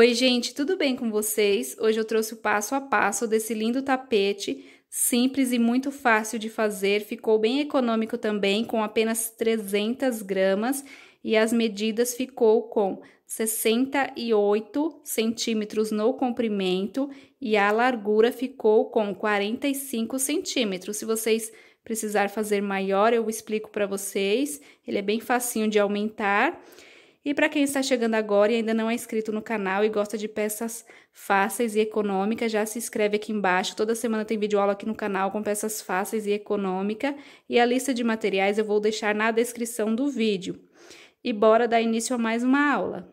Oi, gente, tudo bem com vocês? Hoje eu trouxe o passo a passo desse lindo tapete, simples e muito fácil de fazer, ficou bem econômico também, com apenas 300 gramas e as medidas ficou com 68 centímetros no comprimento e a largura ficou com 45 centímetros. Se vocês precisar fazer maior, eu explico para vocês, ele é bem facinho de aumentar. E para quem está chegando agora e ainda não é inscrito no canal e gosta de peças fáceis e econômicas, já se inscreve aqui embaixo. Toda semana tem vídeo aula aqui no canal com peças fáceis e econômica. E a lista de materiais eu vou deixar na descrição do vídeo. E bora dar início a mais uma aula.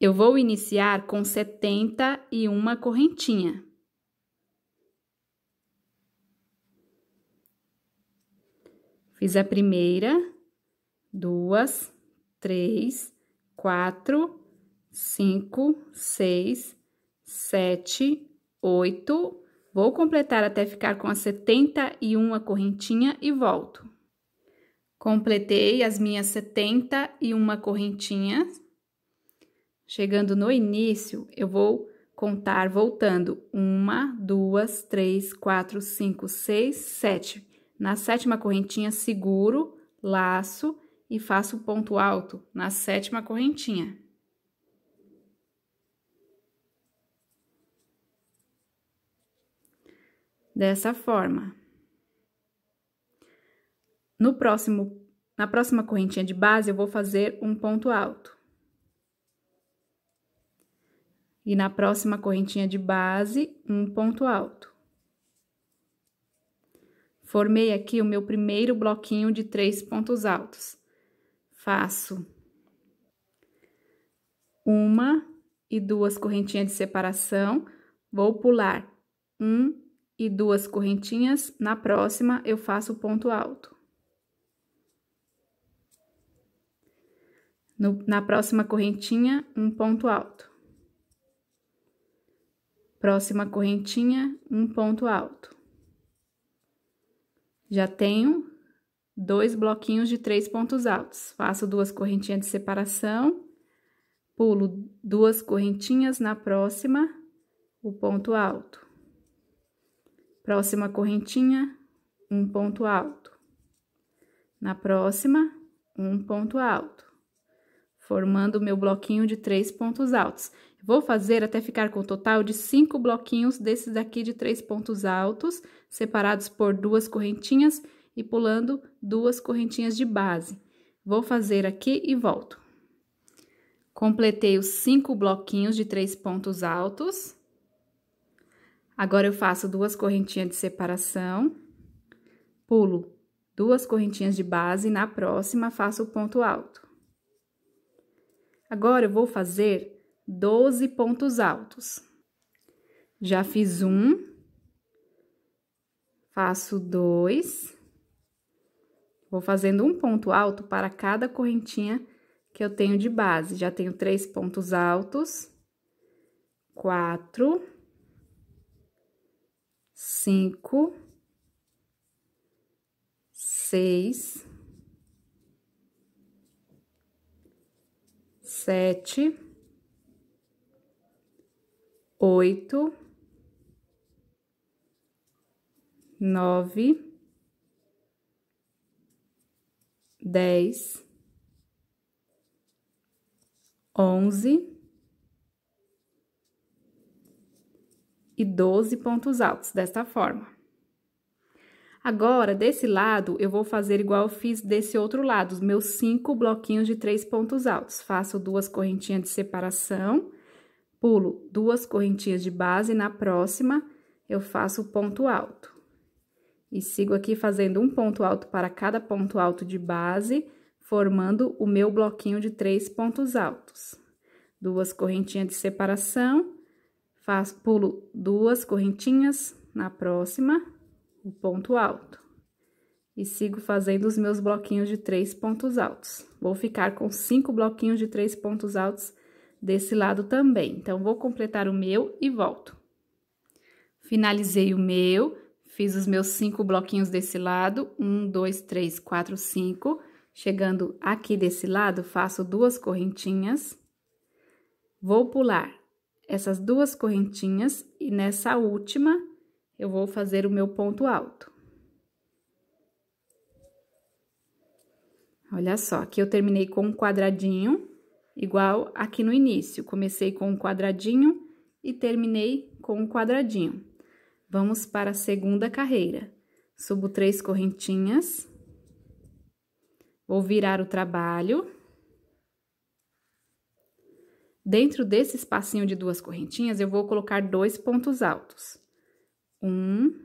Eu vou iniciar com 71 correntinha. Fiz a primeira, duas, três, quatro, cinco, seis, sete, oito. Vou completar até ficar com as 71 correntinha e volto. Completei as minhas 71 correntinhas. Chegando no início, eu vou contar voltando. Uma, duas, três, quatro, cinco, seis, sete. Na sétima correntinha, seguro, laço e faço o ponto alto na sétima correntinha. Dessa forma. No próximo, na próxima correntinha de base, eu vou fazer um ponto alto. E na próxima correntinha de base, um ponto alto. Formei aqui o meu primeiro bloquinho de três pontos altos faço uma e duas correntinhas de separação, vou pular um e duas correntinhas, na próxima eu faço o ponto alto. No, na próxima correntinha, um ponto alto. Próxima correntinha, um ponto alto. Já tenho dois bloquinhos de três pontos altos. Faço duas correntinhas de separação, pulo duas correntinhas na próxima, o ponto alto. Próxima correntinha, um ponto alto. Na próxima, um ponto alto, formando o meu bloquinho de três pontos altos. Vou fazer até ficar com o um total de cinco bloquinhos desses aqui de três pontos altos, separados por duas correntinhas e pulando duas correntinhas de base. Vou fazer aqui e volto. Completei os cinco bloquinhos de três pontos altos. Agora, eu faço duas correntinhas de separação, pulo duas correntinhas de base, na próxima faço o ponto alto. Agora, eu vou fazer 12 pontos altos. Já fiz um, faço dois, Vou fazendo um ponto alto para cada correntinha que eu tenho de base. Já tenho três pontos altos, quatro, cinco, seis, sete, oito, nove, dez, onze e doze pontos altos, desta forma. Agora, desse lado, eu vou fazer igual eu fiz desse outro lado, os meus cinco bloquinhos de três pontos altos. Faço duas correntinhas de separação, pulo duas correntinhas de base, na próxima eu faço o ponto alto. E sigo aqui fazendo um ponto alto para cada ponto alto de base, formando o meu bloquinho de três pontos altos. Duas correntinhas de separação, faço, pulo duas correntinhas na próxima, o ponto alto. E sigo fazendo os meus bloquinhos de três pontos altos. Vou ficar com cinco bloquinhos de três pontos altos desse lado também. Então, vou completar o meu e volto. Finalizei o meu Fiz os meus cinco bloquinhos desse lado, um, dois, três, quatro, cinco. Chegando aqui desse lado, faço duas correntinhas. Vou pular essas duas correntinhas e nessa última eu vou fazer o meu ponto alto. Olha só, aqui eu terminei com um quadradinho, igual aqui no início. Comecei com um quadradinho e terminei com um quadradinho. Vamos para a segunda carreira. Subo três correntinhas. Vou virar o trabalho. Dentro desse espacinho de duas correntinhas, eu vou colocar dois pontos altos. Um.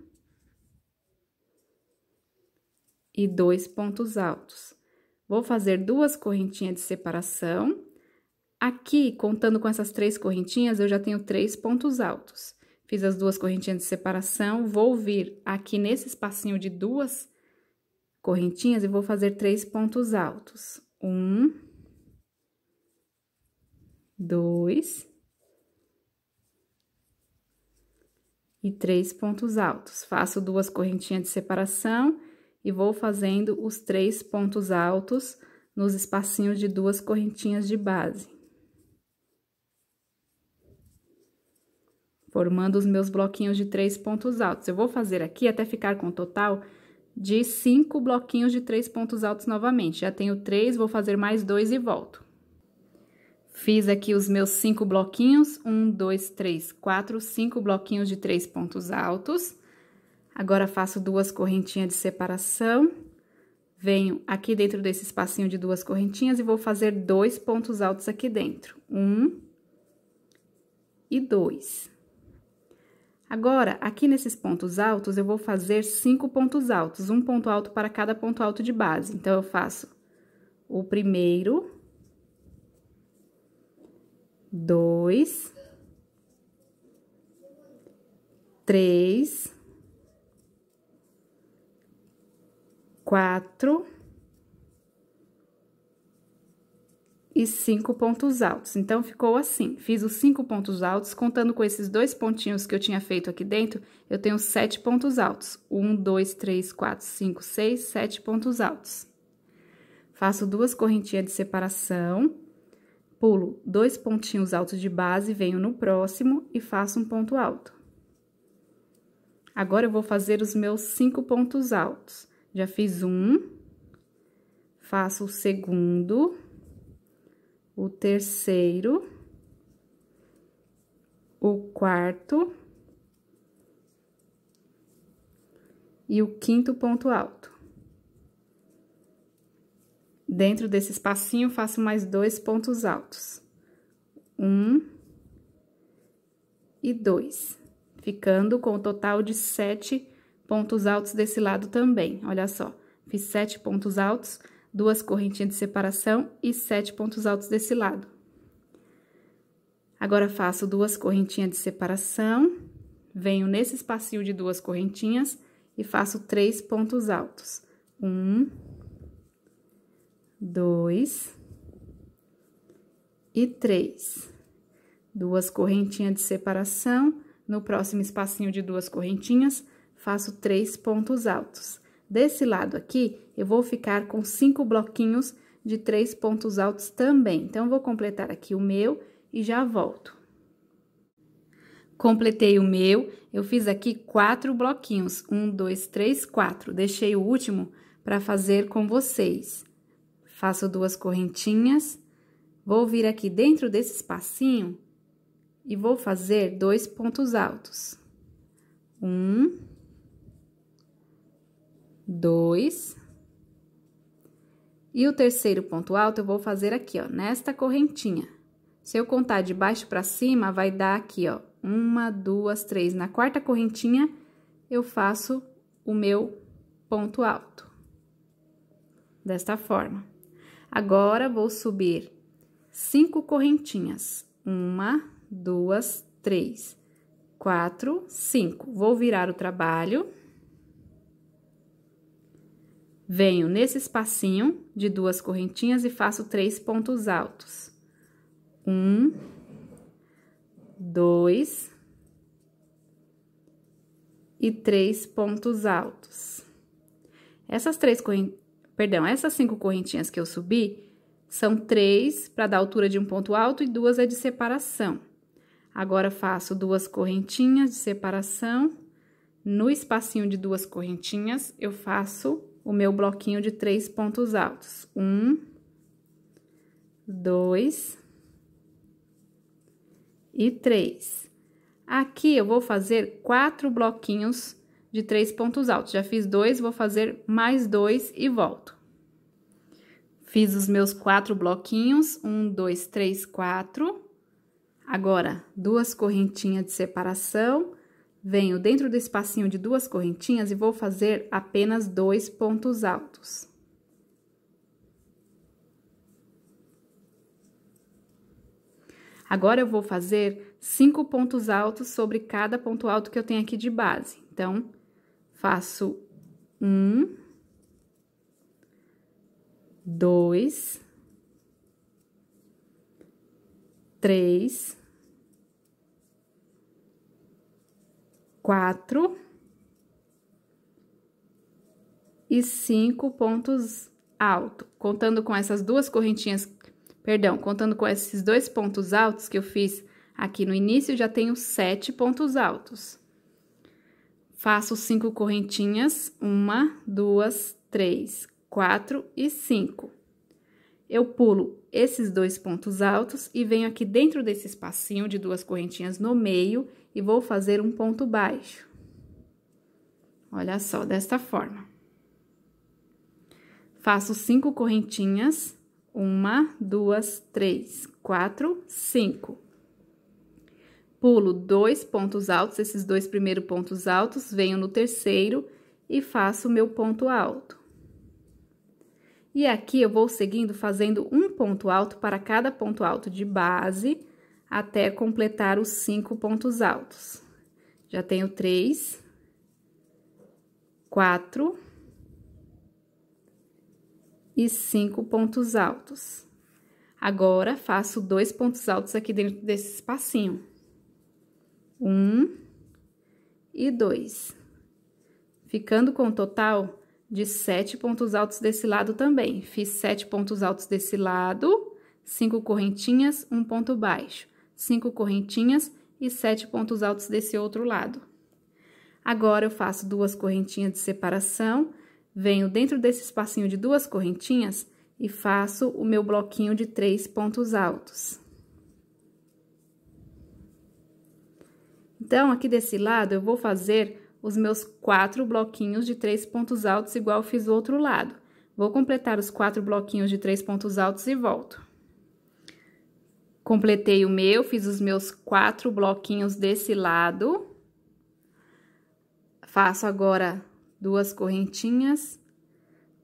E dois pontos altos. Vou fazer duas correntinhas de separação. Aqui, contando com essas três correntinhas, eu já tenho três pontos altos. Fiz as duas correntinhas de separação, vou vir aqui nesse espacinho de duas correntinhas e vou fazer três pontos altos. Um, dois e três pontos altos. Faço duas correntinhas de separação e vou fazendo os três pontos altos nos espacinhos de duas correntinhas de base. formando os meus bloquinhos de três pontos altos. Eu vou fazer aqui até ficar com o total de cinco bloquinhos de três pontos altos novamente. Já tenho três, vou fazer mais dois e volto. Fiz aqui os meus cinco bloquinhos, um, dois, três, quatro, cinco bloquinhos de três pontos altos. Agora, faço duas correntinhas de separação. Venho aqui dentro desse espacinho de duas correntinhas e vou fazer dois pontos altos aqui dentro. Um e dois. Agora, aqui nesses pontos altos, eu vou fazer cinco pontos altos, um ponto alto para cada ponto alto de base. Então, eu faço o primeiro, dois, três, quatro, e cinco pontos altos. Então, ficou assim. Fiz os cinco pontos altos, contando com esses dois pontinhos que eu tinha feito aqui dentro, eu tenho sete pontos altos. Um, dois, três, quatro, cinco, seis, sete pontos altos. Faço duas correntinhas de separação, pulo dois pontinhos altos de base, venho no próximo e faço um ponto alto. Agora, eu vou fazer os meus cinco pontos altos. Já fiz um, faço o segundo o terceiro, o quarto e o quinto ponto alto. Dentro desse espacinho, faço mais dois pontos altos. Um e dois, ficando com o um total de sete pontos altos desse lado também. Olha só, fiz sete pontos altos duas correntinhas de separação e sete pontos altos desse lado. Agora, faço duas correntinhas de separação, venho nesse espacinho de duas correntinhas e faço três pontos altos. Um, dois e três. Duas correntinhas de separação, no próximo espacinho de duas correntinhas, faço três pontos altos. Desse lado aqui, eu vou ficar com cinco bloquinhos de três pontos altos também. Então, vou completar aqui o meu e já volto. Completei o meu, eu fiz aqui quatro bloquinhos, um, dois, três, quatro. Deixei o último para fazer com vocês. Faço duas correntinhas, vou vir aqui dentro desse espacinho e vou fazer dois pontos altos. Um, dois. E o terceiro ponto alto eu vou fazer aqui, ó, nesta correntinha. Se eu contar de baixo para cima, vai dar aqui, ó, uma, duas, três. Na quarta correntinha, eu faço o meu ponto alto. Desta forma. Agora, vou subir cinco correntinhas. Uma, duas, três, quatro, cinco. Vou virar o trabalho. Venho nesse espacinho de duas correntinhas e faço três pontos altos. Um, dois e três pontos altos. Essas três corrent... perdão, essas cinco correntinhas que eu subi são três para dar altura de um ponto alto e duas é de separação. Agora, faço duas correntinhas de separação. No espacinho de duas correntinhas, eu faço o meu bloquinho de três pontos altos. Um, dois e três. Aqui eu vou fazer quatro bloquinhos de três pontos altos. Já fiz dois, vou fazer mais dois e volto. Fiz os meus quatro bloquinhos, um, dois, três, quatro. Agora, duas correntinhas de separação Venho dentro do espacinho de duas correntinhas e vou fazer apenas dois pontos altos. Agora, eu vou fazer cinco pontos altos sobre cada ponto alto que eu tenho aqui de base. Então, faço um, dois, três, quatro e cinco pontos altos. Contando com essas duas correntinhas, perdão, contando com esses dois pontos altos que eu fiz aqui no início, já tenho sete pontos altos. Faço cinco correntinhas, uma, duas, três, quatro e cinco eu pulo esses dois pontos altos e venho aqui dentro desse espacinho de duas correntinhas no meio e vou fazer um ponto baixo. Olha só, desta forma. Faço cinco correntinhas, uma, duas, três, quatro, cinco. Pulo dois pontos altos, esses dois primeiros pontos altos, venho no terceiro e faço o meu ponto alto. E aqui eu vou seguindo fazendo um ponto alto para cada ponto alto de base, até completar os cinco pontos altos. Já tenho três, quatro e cinco pontos altos. Agora, faço dois pontos altos aqui dentro desse espacinho. Um e dois. Ficando com o total de sete pontos altos desse lado também. Fiz sete pontos altos desse lado, cinco correntinhas, um ponto baixo. Cinco correntinhas e sete pontos altos desse outro lado. Agora, eu faço duas correntinhas de separação, venho dentro desse espacinho de duas correntinhas e faço o meu bloquinho de três pontos altos. Então, aqui desse lado, eu vou fazer os meus quatro bloquinhos de três pontos altos igual fiz o outro lado. Vou completar os quatro bloquinhos de três pontos altos e volto. Completei o meu, fiz os meus quatro bloquinhos desse lado. Faço agora duas correntinhas,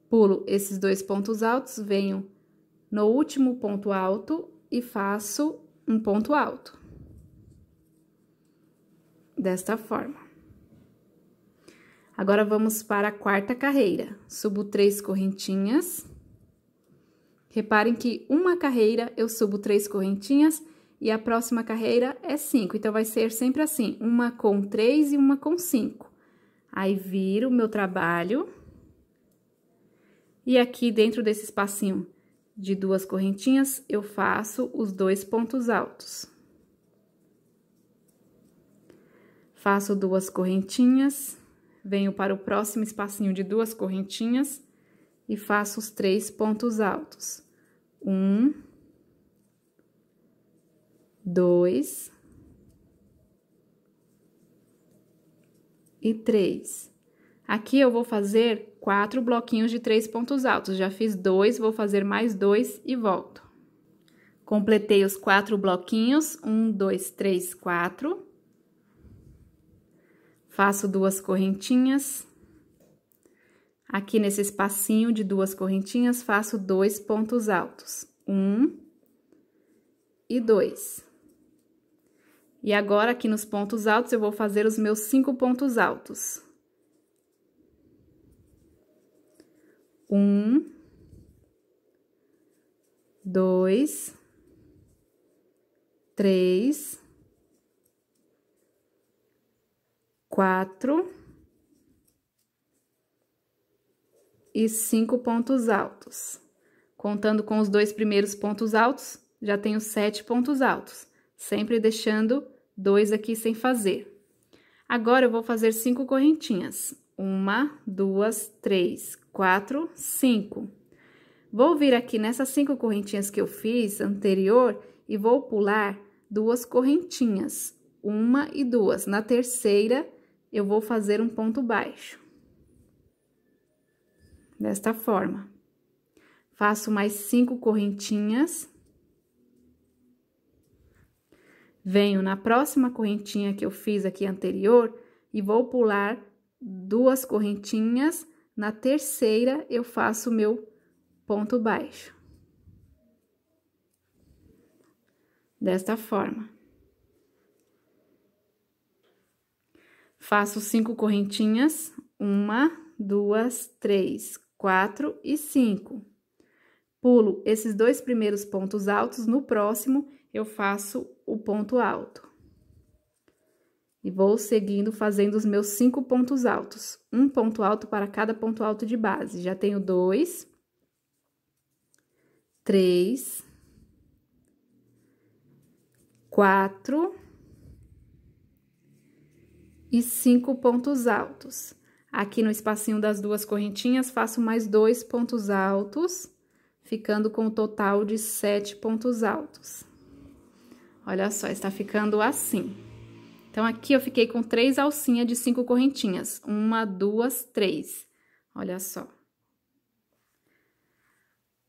pulo esses dois pontos altos, venho no último ponto alto e faço um ponto alto. Desta forma. Agora, vamos para a quarta carreira. Subo três correntinhas. Reparem que uma carreira eu subo três correntinhas e a próxima carreira é cinco. Então, vai ser sempre assim, uma com três e uma com cinco. Aí, viro o meu trabalho. E aqui, dentro desse espacinho de duas correntinhas, eu faço os dois pontos altos. Faço duas correntinhas venho para o próximo espacinho de duas correntinhas e faço os três pontos altos. Um, dois e três. Aqui eu vou fazer quatro bloquinhos de três pontos altos. Já fiz dois, vou fazer mais dois e volto. Completei os quatro bloquinhos, um, dois, três, quatro. Faço duas correntinhas. Aqui nesse espacinho de duas correntinhas, faço dois pontos altos. Um e dois. E agora, aqui nos pontos altos, eu vou fazer os meus cinco pontos altos. Um, dois, três, quatro e cinco pontos altos. Contando com os dois primeiros pontos altos, já tenho sete pontos altos, sempre deixando dois aqui sem fazer. Agora, eu vou fazer cinco correntinhas. Uma, duas, três, quatro, cinco. Vou vir aqui nessas cinco correntinhas que eu fiz anterior e vou pular duas correntinhas, uma e duas. Na terceira, eu vou fazer um ponto baixo. Desta forma. Faço mais cinco correntinhas. Venho na próxima correntinha que eu fiz aqui anterior e vou pular duas correntinhas. Na terceira, eu faço meu ponto baixo. Desta forma. Faço cinco correntinhas, uma, duas, três, quatro e cinco. Pulo esses dois primeiros pontos altos, no próximo eu faço o ponto alto. E vou seguindo fazendo os meus cinco pontos altos. Um ponto alto para cada ponto alto de base. Já tenho dois, três, quatro e cinco pontos altos. Aqui no espacinho das duas correntinhas, faço mais dois pontos altos, ficando com o um total de sete pontos altos. Olha só, está ficando assim. Então, aqui eu fiquei com três alcinhas de cinco correntinhas. Uma, duas, três. Olha só.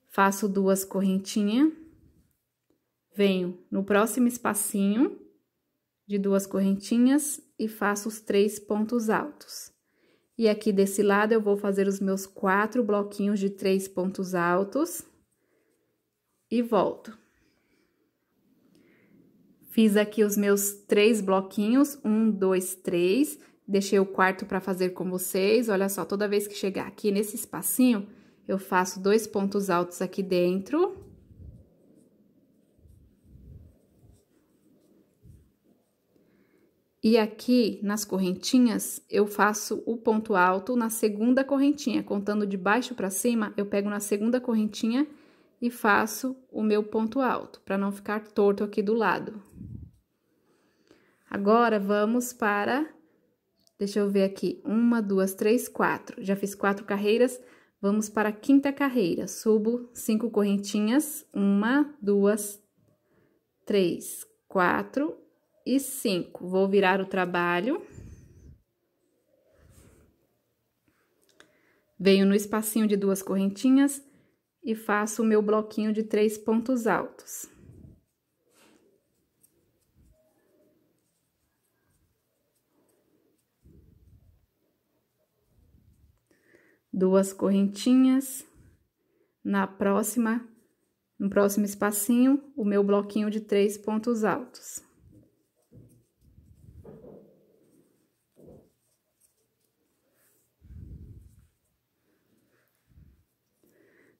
Faço duas correntinhas. Venho no próximo espacinho de duas correntinhas, e faço os três pontos altos. E aqui desse lado eu vou fazer os meus quatro bloquinhos de três pontos altos e volto. Fiz aqui os meus três bloquinhos, um, dois, três, deixei o quarto para fazer com vocês. Olha só, toda vez que chegar aqui nesse espacinho, eu faço dois pontos altos aqui dentro E aqui nas correntinhas, eu faço o ponto alto na segunda correntinha, contando de baixo para cima, eu pego na segunda correntinha e faço o meu ponto alto, para não ficar torto aqui do lado. Agora, vamos para, deixa eu ver aqui, uma, duas, três, quatro. Já fiz quatro carreiras, vamos para a quinta carreira. Subo cinco correntinhas, uma, duas, três, quatro, e cinco. Vou virar o trabalho. Venho no espacinho de duas correntinhas e faço o meu bloquinho de três pontos altos. Duas correntinhas, na próxima, no próximo espacinho, o meu bloquinho de três pontos altos.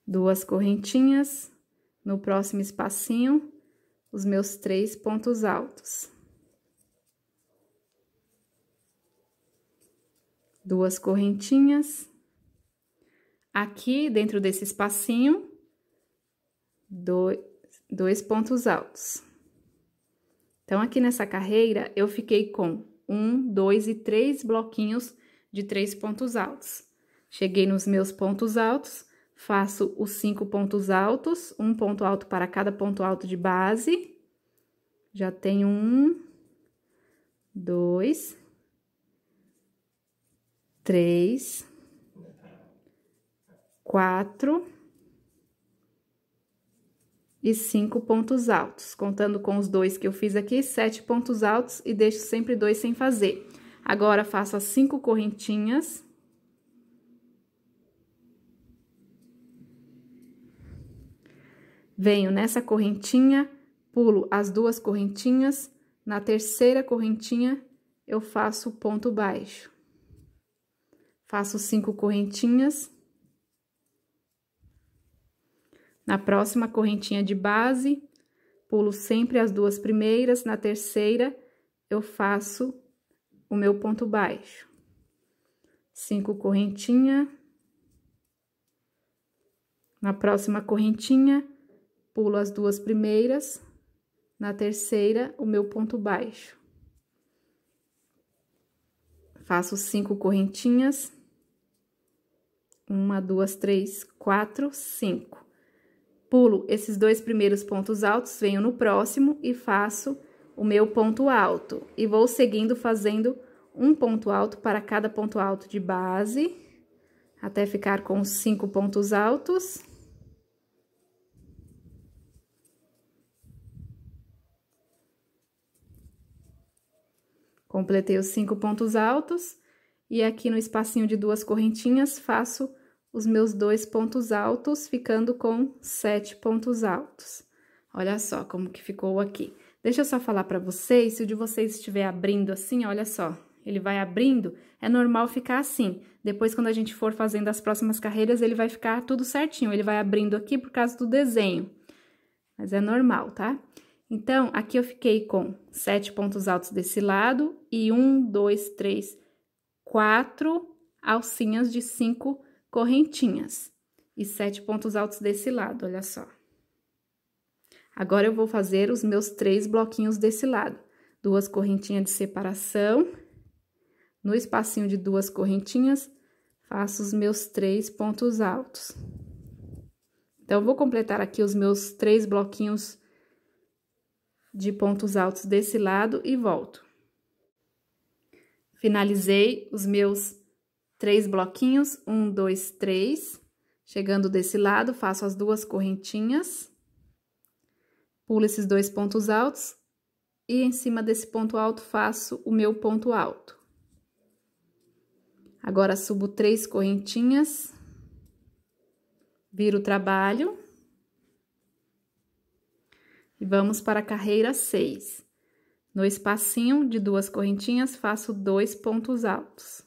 duas correntinhas, no próximo espacinho, os meus três pontos altos. Duas correntinhas. Aqui, dentro desse espacinho, dois, dois pontos altos. Então, aqui nessa carreira, eu fiquei com um, dois e três bloquinhos de três pontos altos. Cheguei nos meus pontos altos, faço os cinco pontos altos, um ponto alto para cada ponto alto de base. Já tenho um, dois, três, quatro e cinco pontos altos. Contando com os dois que eu fiz aqui, sete pontos altos e deixo sempre dois sem fazer. Agora, faço as cinco correntinhas Venho nessa correntinha, pulo as duas correntinhas, na terceira correntinha eu faço ponto baixo. Faço cinco correntinhas. Na próxima correntinha de base, pulo sempre as duas primeiras, na terceira eu faço o meu ponto baixo. Cinco correntinha. Na próxima correntinha, pulo as duas primeiras, na terceira, o meu ponto baixo. Faço cinco correntinhas. Uma, duas, três, quatro, cinco. Pulo esses dois primeiros pontos altos, venho no próximo e faço o meu ponto alto. E vou seguindo fazendo um ponto alto para cada ponto alto de base, até ficar com cinco pontos altos. Completei os cinco pontos altos e aqui no espacinho de duas correntinhas faço os meus dois pontos altos, ficando com sete pontos altos. Olha só como que ficou aqui. Deixa eu só falar para vocês, se o de vocês estiver abrindo assim, olha só, ele vai abrindo, é normal ficar assim. Depois, quando a gente for fazendo as próximas carreiras, ele vai ficar tudo certinho, ele vai abrindo aqui por causa do desenho. Mas é normal, tá? Tá? Então, aqui eu fiquei com sete pontos altos desse lado e um, dois, três, quatro alcinhas de cinco correntinhas e sete pontos altos desse lado, olha só. Agora, eu vou fazer os meus três bloquinhos desse lado. Duas correntinhas de separação, no espacinho de duas correntinhas, faço os meus três pontos altos. Então, vou completar aqui os meus três bloquinhos de pontos altos desse lado e volto. Finalizei os meus três bloquinhos, um, dois, três. Chegando desse lado, faço as duas correntinhas, pulo esses dois pontos altos e em cima desse ponto alto faço o meu ponto alto. Agora, subo três correntinhas, viro o trabalho e vamos para a carreira 6. No espacinho de duas correntinhas, faço dois pontos altos.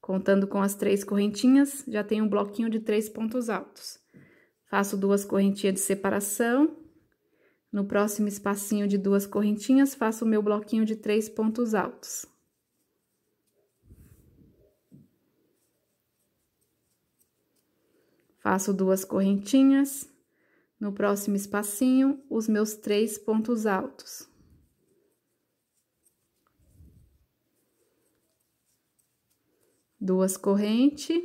Contando com as três correntinhas, já tenho um bloquinho de três pontos altos. Faço duas correntinhas de separação. No próximo espacinho de duas correntinhas, faço o meu bloquinho de três pontos altos. Faço duas correntinhas. No próximo espacinho, os meus três pontos altos. Duas correntes.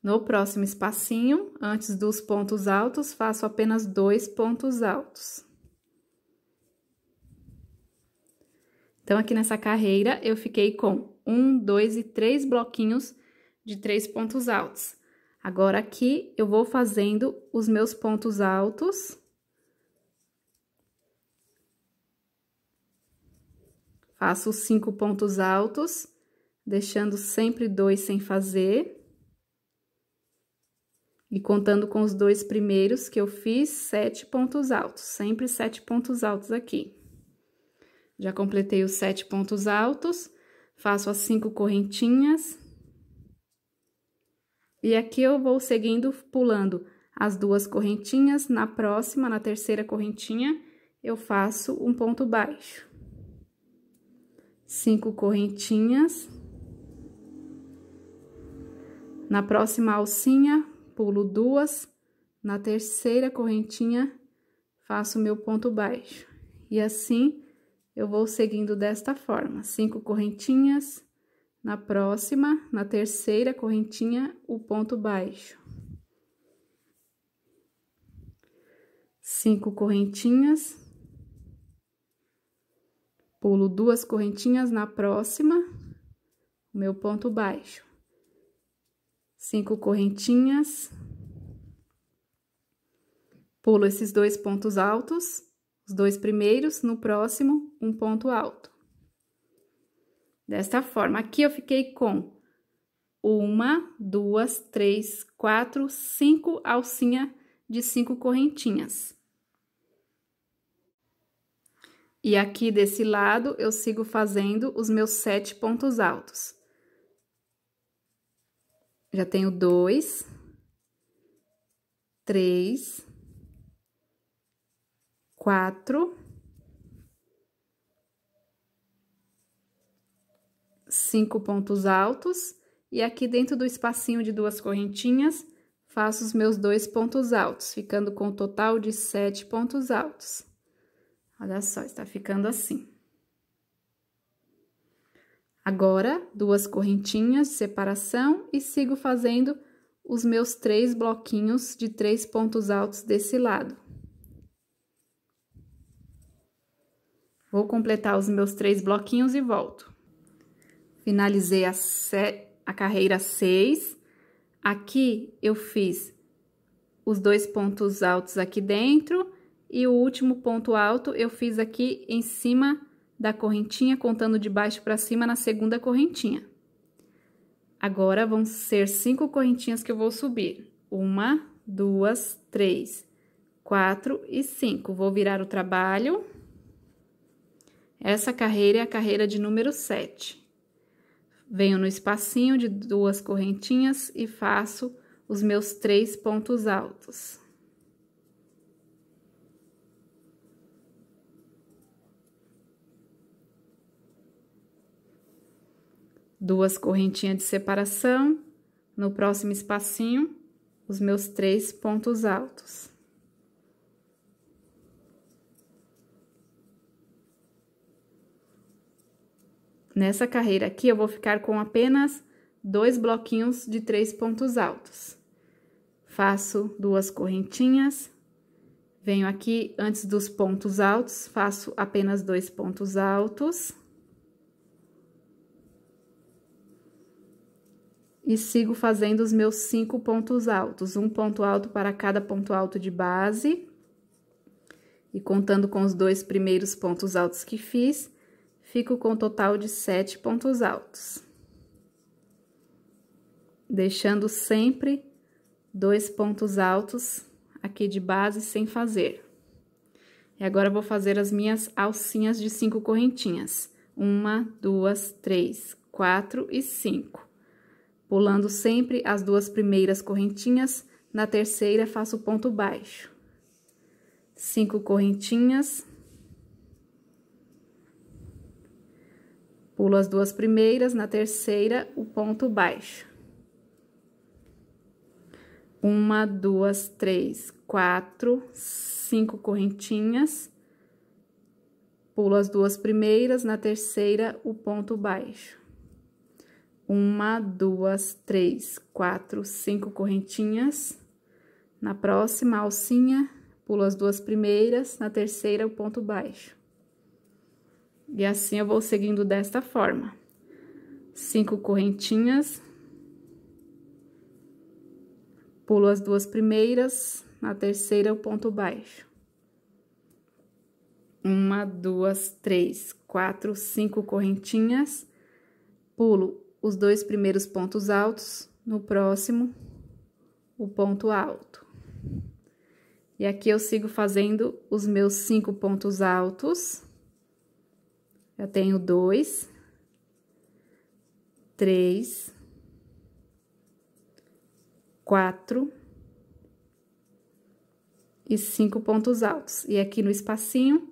No próximo espacinho, antes dos pontos altos, faço apenas dois pontos altos. Então, aqui nessa carreira, eu fiquei com um, dois e três bloquinhos de três pontos altos. Agora, aqui, eu vou fazendo os meus pontos altos. Faço cinco pontos altos, deixando sempre dois sem fazer. E contando com os dois primeiros que eu fiz, sete pontos altos, sempre sete pontos altos aqui. Já completei os sete pontos altos, faço as cinco correntinhas, e aqui eu vou seguindo pulando as duas correntinhas, na próxima, na terceira correntinha, eu faço um ponto baixo. Cinco correntinhas. Na próxima alcinha, pulo duas, na terceira correntinha, faço meu ponto baixo. E assim, eu vou seguindo desta forma, cinco correntinhas na próxima, na terceira correntinha, o ponto baixo. Cinco correntinhas. Pulo duas correntinhas na próxima, o meu ponto baixo. Cinco correntinhas. Pulo esses dois pontos altos, os dois primeiros, no próximo, um ponto alto desta forma. Aqui eu fiquei com uma, duas, três, quatro, cinco alcinha de cinco correntinhas. E aqui desse lado, eu sigo fazendo os meus sete pontos altos. Já tenho dois, três, quatro, cinco pontos altos e aqui dentro do espacinho de duas correntinhas, faço os meus dois pontos altos, ficando com um total de sete pontos altos. Olha só, está ficando assim. Agora, duas correntinhas de separação e sigo fazendo os meus três bloquinhos de três pontos altos desse lado. Vou completar os meus três bloquinhos e volto finalizei a, a carreira 6. Aqui eu fiz os dois pontos altos aqui dentro e o último ponto alto eu fiz aqui em cima da correntinha, contando de baixo para cima na segunda correntinha. Agora, vão ser cinco correntinhas que eu vou subir. Uma, duas, três, quatro e cinco. Vou virar o trabalho. Essa carreira é a carreira de número sete. Venho no espacinho de duas correntinhas e faço os meus três pontos altos. Duas correntinhas de separação, no próximo espacinho, os meus três pontos altos. Nessa carreira aqui, eu vou ficar com apenas dois bloquinhos de três pontos altos. Faço duas correntinhas, venho aqui antes dos pontos altos, faço apenas dois pontos altos. E sigo fazendo os meus cinco pontos altos, um ponto alto para cada ponto alto de base. E contando com os dois primeiros pontos altos que fiz, fico com um total de sete pontos altos. Deixando sempre dois pontos altos aqui de base sem fazer. E agora, vou fazer as minhas alcinhas de cinco correntinhas. Uma, duas, três, quatro e cinco. Pulando sempre as duas primeiras correntinhas, na terceira faço ponto baixo. Cinco correntinhas, Pulo as duas primeiras, na terceira, o ponto baixo. Uma, duas, três, quatro, cinco correntinhas. Pulo as duas primeiras, na terceira, o ponto baixo. Uma, duas, três, quatro, cinco correntinhas. Na próxima, alcinha, pulo as duas primeiras, na terceira, o ponto baixo e assim eu vou seguindo desta forma. Cinco correntinhas. Pulo as duas primeiras, na terceira o ponto baixo. Uma, duas, três, quatro, cinco correntinhas. Pulo os dois primeiros pontos altos, no próximo, o ponto alto. E aqui eu sigo fazendo os meus cinco pontos altos eu tenho dois, três, quatro e cinco pontos altos. E aqui no espacinho,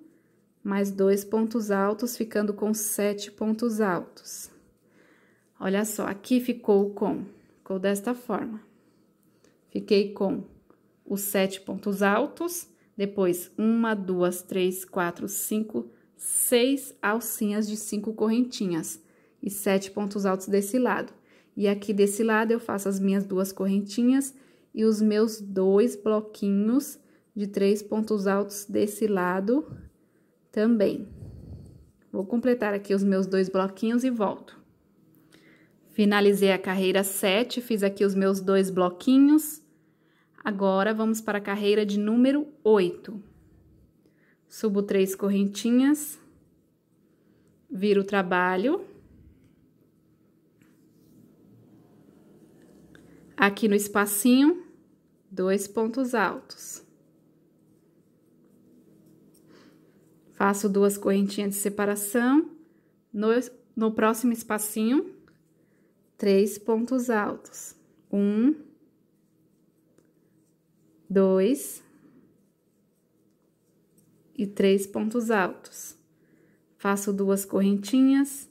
mais dois pontos altos, ficando com sete pontos altos. Olha só, aqui ficou com, ficou desta forma. Fiquei com os sete pontos altos, depois uma, duas, três, quatro, cinco, seis alcinhas de cinco correntinhas e sete pontos altos desse lado. E aqui desse lado eu faço as minhas duas correntinhas e os meus dois bloquinhos de três pontos altos desse lado também. Vou completar aqui os meus dois bloquinhos e volto. Finalizei a carreira 7, fiz aqui os meus dois bloquinhos. Agora, vamos para a carreira de número 8 subo três correntinhas, viro o trabalho. Aqui no espacinho, dois pontos altos. Faço duas correntinhas de separação. No, no próximo espacinho, três pontos altos. Um, dois, e três pontos altos. Faço duas correntinhas.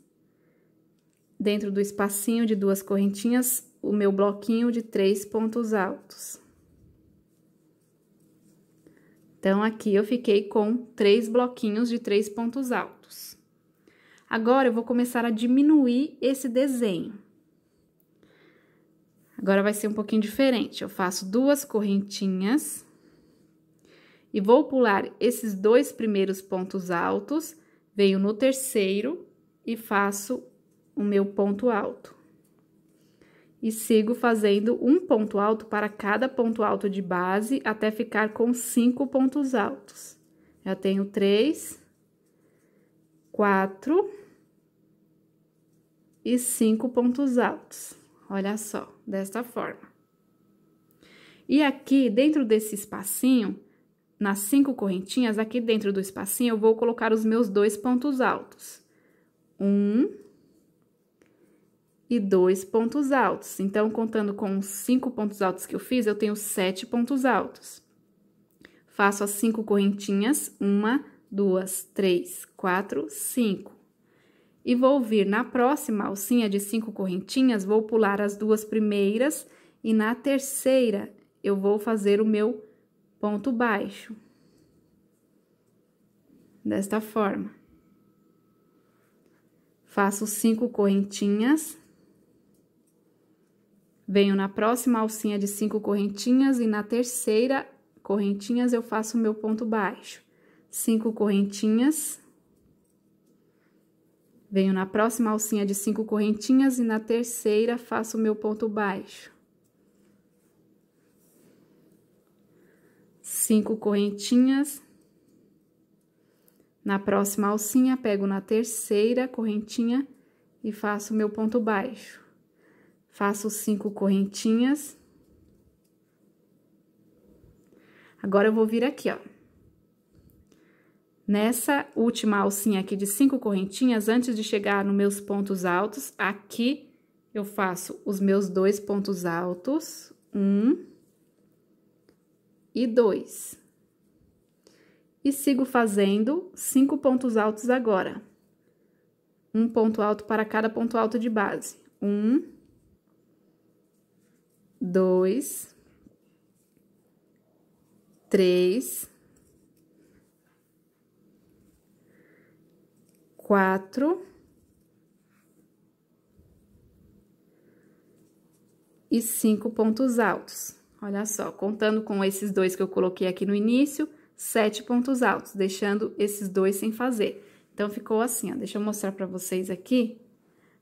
Dentro do espacinho de duas correntinhas, o meu bloquinho de três pontos altos. Então, aqui eu fiquei com três bloquinhos de três pontos altos. Agora, eu vou começar a diminuir esse desenho. Agora, vai ser um pouquinho diferente. Eu faço duas correntinhas e vou pular esses dois primeiros pontos altos, venho no terceiro e faço o meu ponto alto. E sigo fazendo um ponto alto para cada ponto alto de base até ficar com cinco pontos altos. Já tenho três, quatro e cinco pontos altos. Olha só, desta forma. E aqui, dentro desse espacinho, nas cinco correntinhas, aqui dentro do espacinho, eu vou colocar os meus dois pontos altos. Um e dois pontos altos. Então, contando com os cinco pontos altos que eu fiz, eu tenho sete pontos altos. Faço as cinco correntinhas, uma, duas, três, quatro, cinco. E vou vir na próxima alcinha de cinco correntinhas, vou pular as duas primeiras e na terceira eu vou fazer o meu ponto baixo. Desta forma. Faço cinco correntinhas. Venho na próxima alcinha de cinco correntinhas e na terceira correntinhas eu faço o meu ponto baixo. Cinco correntinhas. Venho na próxima alcinha de cinco correntinhas e na terceira faço o meu ponto baixo. cinco correntinhas. Na próxima alcinha, pego na terceira correntinha e faço meu ponto baixo. Faço cinco correntinhas. Agora, eu vou vir aqui, ó. Nessa última alcinha aqui de cinco correntinhas, antes de chegar nos meus pontos altos, aqui eu faço os meus dois pontos altos. Um e 2. E sigo fazendo cinco pontos altos agora. Um ponto alto para cada ponto alto de base. Um, dois, três, quatro e cinco pontos altos. Olha só, contando com esses dois que eu coloquei aqui no início, sete pontos altos, deixando esses dois sem fazer. Então, ficou assim, ó, deixa eu mostrar pra vocês aqui.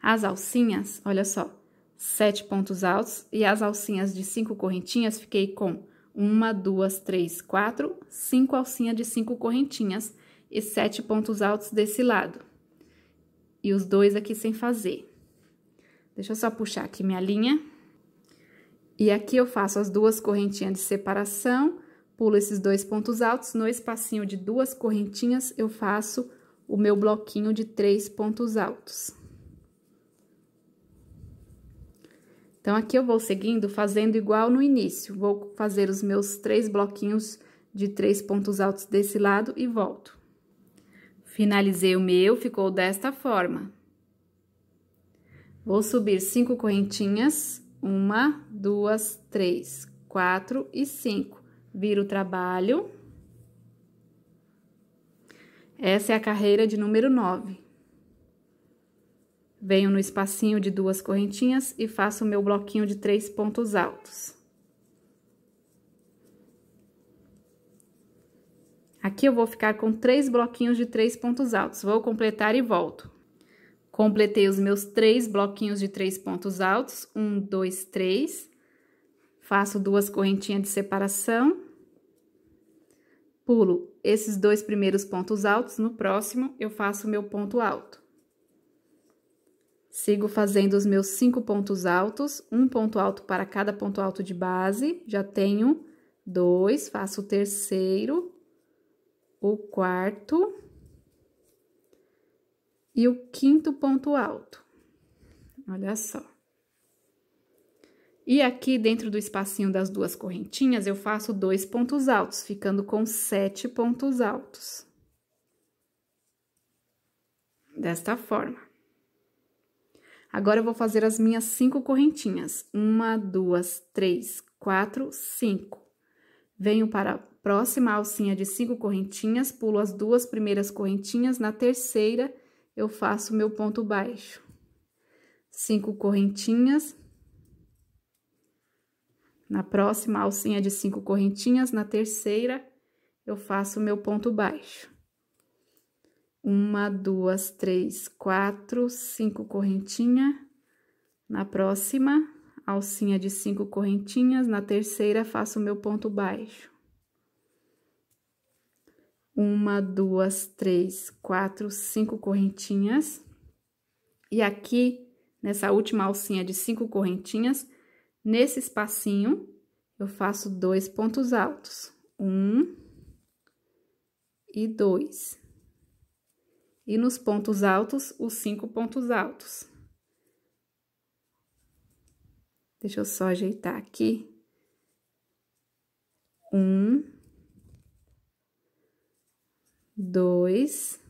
As alcinhas, olha só, sete pontos altos, e as alcinhas de cinco correntinhas, fiquei com uma, duas, três, quatro, cinco alcinhas de cinco correntinhas e sete pontos altos desse lado. E os dois aqui sem fazer. Deixa eu só puxar aqui minha linha. E aqui eu faço as duas correntinhas de separação, pulo esses dois pontos altos, no espacinho de duas correntinhas eu faço o meu bloquinho de três pontos altos. Então, aqui eu vou seguindo fazendo igual no início, vou fazer os meus três bloquinhos de três pontos altos desse lado e volto. Finalizei o meu, ficou desta forma. Vou subir cinco correntinhas uma, duas, três, quatro e cinco. Vira o trabalho. Essa é a carreira de número nove. Venho no espacinho de duas correntinhas e faço o meu bloquinho de três pontos altos. Aqui eu vou ficar com três bloquinhos de três pontos altos. Vou completar e volto. Completei os meus três bloquinhos de três pontos altos, um, dois, três. Faço duas correntinhas de separação. Pulo esses dois primeiros pontos altos, no próximo eu faço o meu ponto alto. Sigo fazendo os meus cinco pontos altos, um ponto alto para cada ponto alto de base, já tenho dois, faço o terceiro, o quarto e o quinto ponto alto. Olha só. E aqui dentro do espacinho das duas correntinhas, eu faço dois pontos altos, ficando com sete pontos altos. Desta forma. Agora, eu vou fazer as minhas cinco correntinhas. Uma, duas, três, quatro, cinco. Venho para a próxima alcinha de cinco correntinhas, pulo as duas primeiras correntinhas, na terceira, eu faço meu ponto baixo. Cinco correntinhas. Na próxima alcinha de cinco correntinhas, na terceira, eu faço meu ponto baixo. Uma, duas, três, quatro, cinco correntinha. Na próxima, alcinha de cinco correntinhas, na terceira, faço meu ponto baixo uma, duas, três, quatro, cinco correntinhas. E aqui, nessa última alcinha de cinco correntinhas, nesse espacinho, eu faço dois pontos altos. Um e dois. E nos pontos altos, os cinco pontos altos. Deixa eu só ajeitar aqui. Um, dois,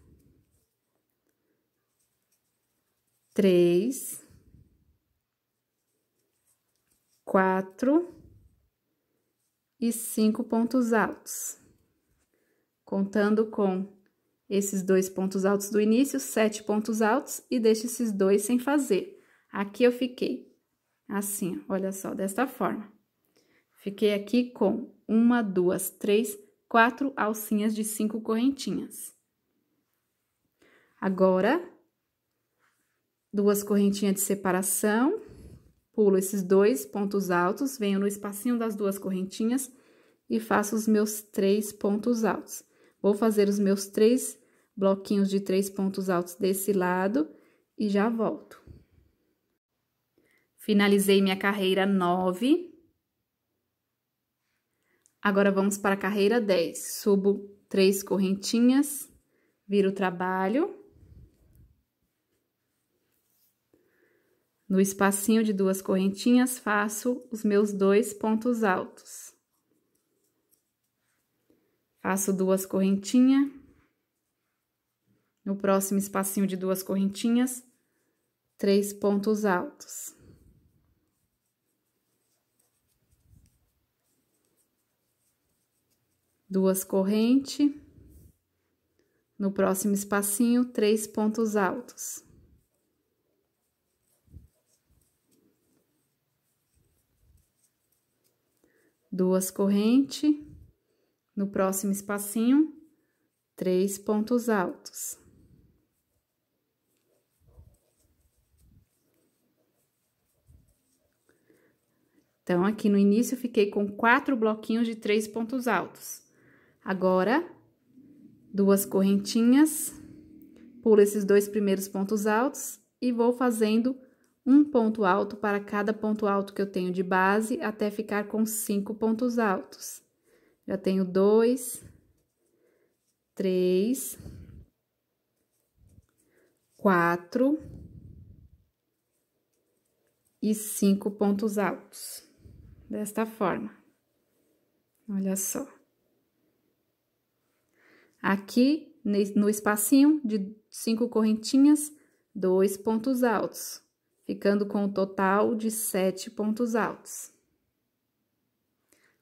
três, quatro e cinco pontos altos. Contando com esses dois pontos altos do início, sete pontos altos e deixo esses dois sem fazer. Aqui eu fiquei assim, olha só, desta forma. Fiquei aqui com uma, duas, três, quatro alcinhas de cinco correntinhas. Agora, duas correntinhas de separação, pulo esses dois pontos altos, venho no espacinho das duas correntinhas e faço os meus três pontos altos. Vou fazer os meus três bloquinhos de três pontos altos desse lado e já volto. Finalizei minha carreira 9 Agora vamos para a carreira 10. Subo três correntinhas, viro o trabalho. No espacinho de duas correntinhas, faço os meus dois pontos altos. Faço duas correntinhas. No próximo espacinho de duas correntinhas, três pontos altos. duas correntes. No próximo espacinho, três pontos altos. Duas correntes. No próximo espacinho, três pontos altos. Então, aqui no início, eu fiquei com quatro bloquinhos de três pontos altos. Agora, duas correntinhas, pulo esses dois primeiros pontos altos e vou fazendo um ponto alto para cada ponto alto que eu tenho de base até ficar com cinco pontos altos. Já tenho dois, três, quatro e cinco pontos altos. Desta forma. Olha só. Aqui, no espacinho de cinco correntinhas, dois pontos altos, ficando com um total de sete pontos altos.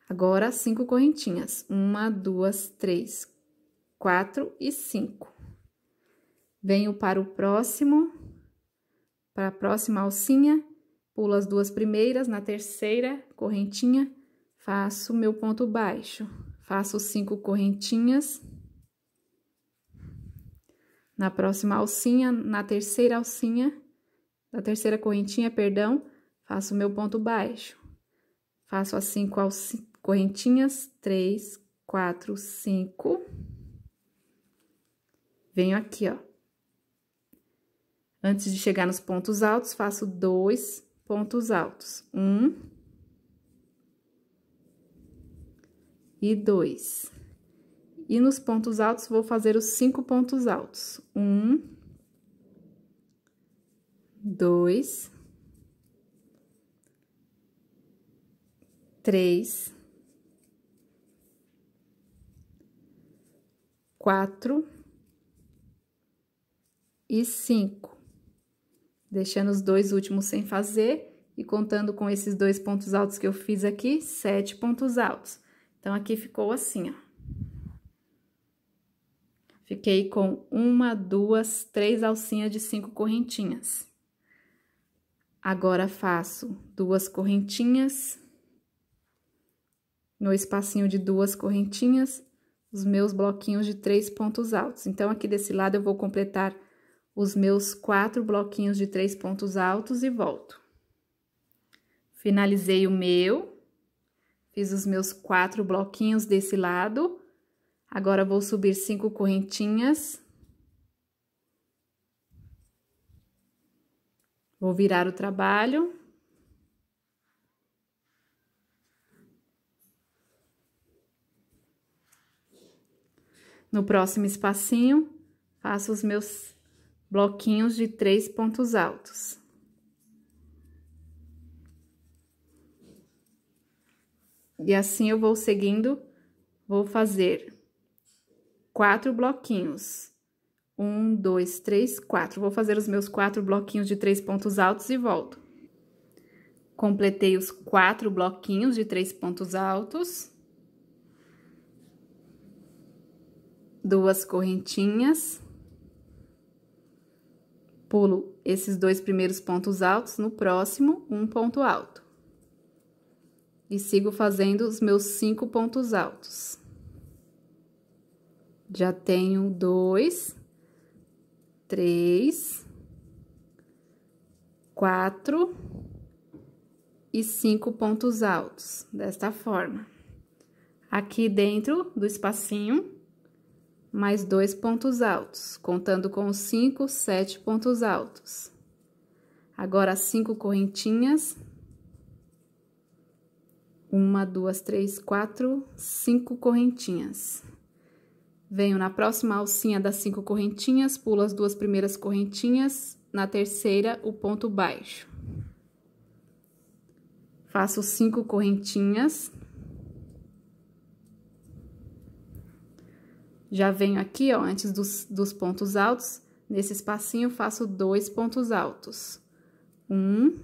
Agora, cinco correntinhas. Uma, duas, três, quatro e cinco. Venho para o próximo, para a próxima alcinha, pulo as duas primeiras, na terceira correntinha, faço meu ponto baixo, faço cinco correntinhas na próxima alcinha, na terceira alcinha, da terceira correntinha, perdão, faço o meu ponto baixo. Faço as cinco correntinhas, três, quatro, cinco. Venho aqui, ó. Antes de chegar nos pontos altos, faço dois pontos altos. Um. E dois e nos pontos altos vou fazer os cinco pontos altos. Um, dois, três, quatro e cinco, deixando os dois últimos sem fazer e contando com esses dois pontos altos que eu fiz aqui, sete pontos altos. Então, aqui ficou assim, ó. Fiquei com uma, duas, três alcinhas de cinco correntinhas. Agora faço duas correntinhas. No espacinho de duas correntinhas, os meus bloquinhos de três pontos altos. Então, aqui desse lado, eu vou completar os meus quatro bloquinhos de três pontos altos e volto. Finalizei o meu, fiz os meus quatro bloquinhos desse lado, Agora, vou subir cinco correntinhas. Vou virar o trabalho. No próximo espacinho, faço os meus bloquinhos de três pontos altos. E assim eu vou seguindo, vou fazer quatro bloquinhos. Um, dois, três, quatro. Vou fazer os meus quatro bloquinhos de três pontos altos e volto. Completei os quatro bloquinhos de três pontos altos. Duas correntinhas. Pulo esses dois primeiros pontos altos, no próximo, um ponto alto. E sigo fazendo os meus cinco pontos altos. Já tenho dois, três, quatro e cinco pontos altos, desta forma. Aqui dentro do espacinho, mais dois pontos altos, contando com cinco, sete pontos altos. Agora, cinco correntinhas. Uma, duas, três, quatro, cinco correntinhas. Venho na próxima alcinha das cinco correntinhas, pulo as duas primeiras correntinhas, na terceira, o ponto baixo. Faço cinco correntinhas. Já venho aqui, ó, antes dos, dos pontos altos, nesse espacinho faço dois pontos altos. Um.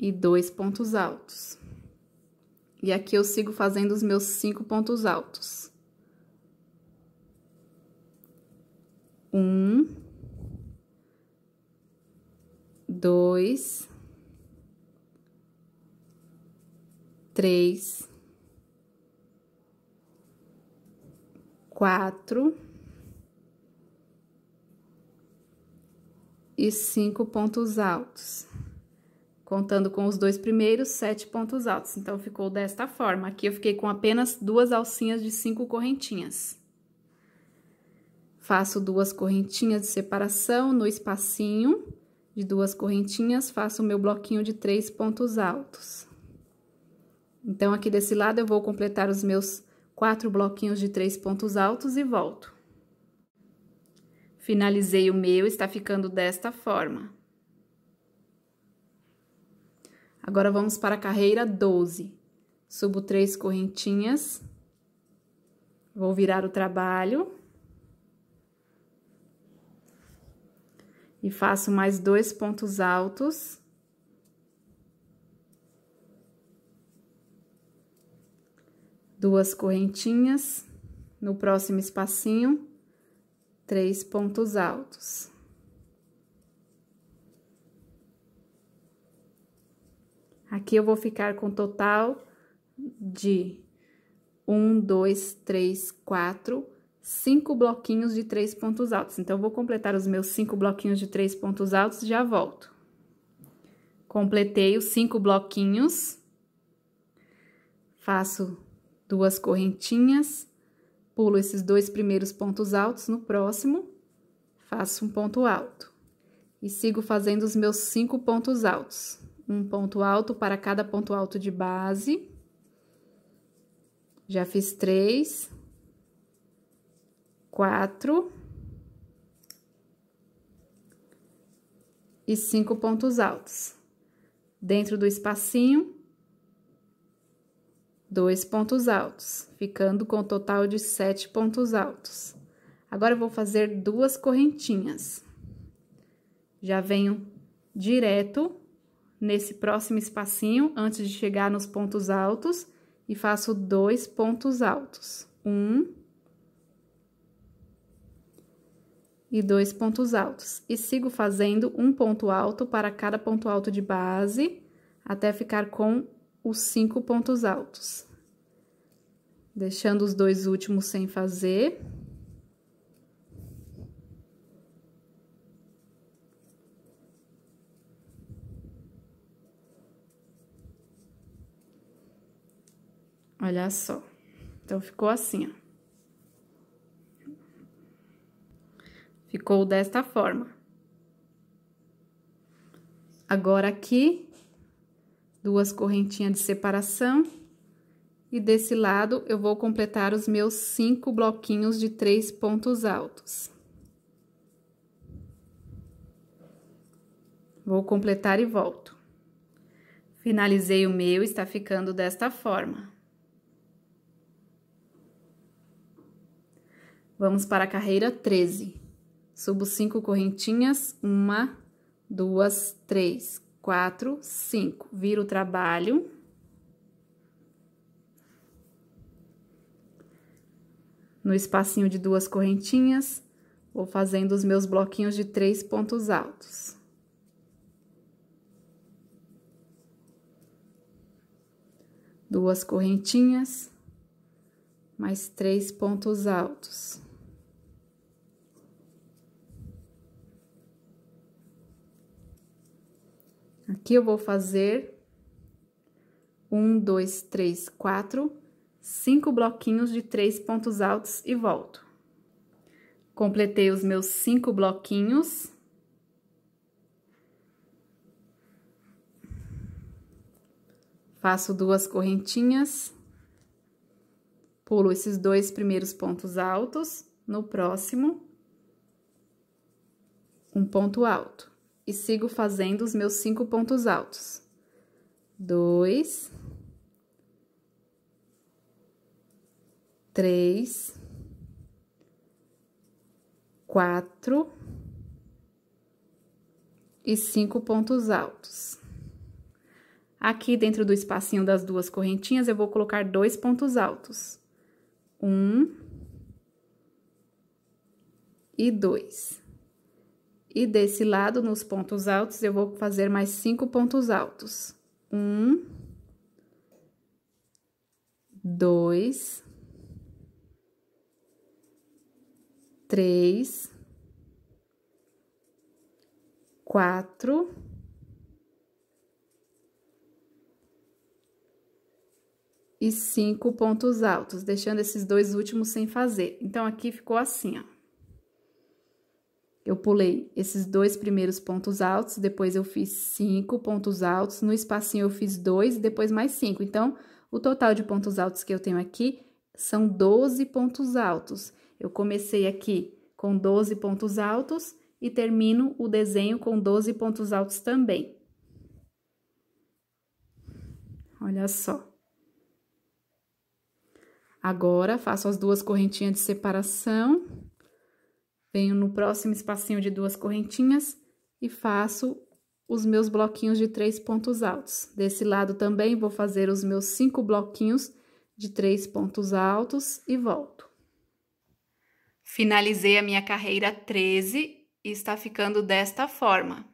E dois pontos altos. E aqui eu sigo fazendo os meus cinco pontos altos. Um, dois, três, quatro e cinco pontos altos contando com os dois primeiros, sete pontos altos. Então, ficou desta forma. Aqui eu fiquei com apenas duas alcinhas de cinco correntinhas. Faço duas correntinhas de separação no espacinho de duas correntinhas, faço o meu bloquinho de três pontos altos. Então, aqui desse lado, eu vou completar os meus quatro bloquinhos de três pontos altos e volto. Finalizei o meu, está ficando desta forma. Agora vamos para a carreira 12. Subo três correntinhas. Vou virar o trabalho. E faço mais dois pontos altos. Duas correntinhas. No próximo espacinho, três pontos altos. Aqui eu vou ficar com total de um, dois, três, quatro, cinco bloquinhos de três pontos altos. Então, eu vou completar os meus cinco bloquinhos de três pontos altos e já volto. Completei os cinco bloquinhos. Faço duas correntinhas, pulo esses dois primeiros pontos altos no próximo, faço um ponto alto. E sigo fazendo os meus cinco pontos altos um ponto alto para cada ponto alto de base. Já fiz três, quatro e cinco pontos altos. Dentro do espacinho, dois pontos altos, ficando com o um total de sete pontos altos. Agora, eu vou fazer duas correntinhas. Já venho direto nesse próximo espacinho antes de chegar nos pontos altos e faço dois pontos altos. Um e dois pontos altos. E sigo fazendo um ponto alto para cada ponto alto de base até ficar com os cinco pontos altos. Deixando os dois últimos sem fazer. Olha só. Então, ficou assim, ó. Ficou desta forma. Agora, aqui, duas correntinhas de separação. E desse lado, eu vou completar os meus cinco bloquinhos de três pontos altos. Vou completar e volto. Finalizei o meu, está ficando desta forma. Vamos para a carreira 13. Subo cinco correntinhas, uma, duas, três, quatro, cinco. Viro o trabalho. No espacinho de duas correntinhas, vou fazendo os meus bloquinhos de três pontos altos. Duas correntinhas, mais três pontos altos. Aqui eu vou fazer um, dois, três, quatro, cinco bloquinhos de três pontos altos e volto. Completei os meus cinco bloquinhos. Faço duas correntinhas. Pulo esses dois primeiros pontos altos. No próximo, um ponto alto e sigo fazendo os meus cinco pontos altos. Dois. Três. Quatro. E cinco pontos altos. Aqui dentro do espacinho das duas correntinhas, eu vou colocar dois pontos altos. Um. E dois. E desse lado, nos pontos altos, eu vou fazer mais cinco pontos altos. Um, dois, três, quatro, e cinco pontos altos, deixando esses dois últimos sem fazer. Então, aqui ficou assim, ó. Eu pulei esses dois primeiros pontos altos, depois eu fiz cinco pontos altos, no espacinho eu fiz dois, depois mais cinco. Então, o total de pontos altos que eu tenho aqui são 12 pontos altos. Eu comecei aqui com 12 pontos altos e termino o desenho com 12 pontos altos também. Olha só. Agora, faço as duas correntinhas de separação. Venho no próximo espacinho de duas correntinhas e faço os meus bloquinhos de três pontos altos. Desse lado também vou fazer os meus cinco bloquinhos de três pontos altos e volto. Finalizei a minha carreira 13 e está ficando desta forma.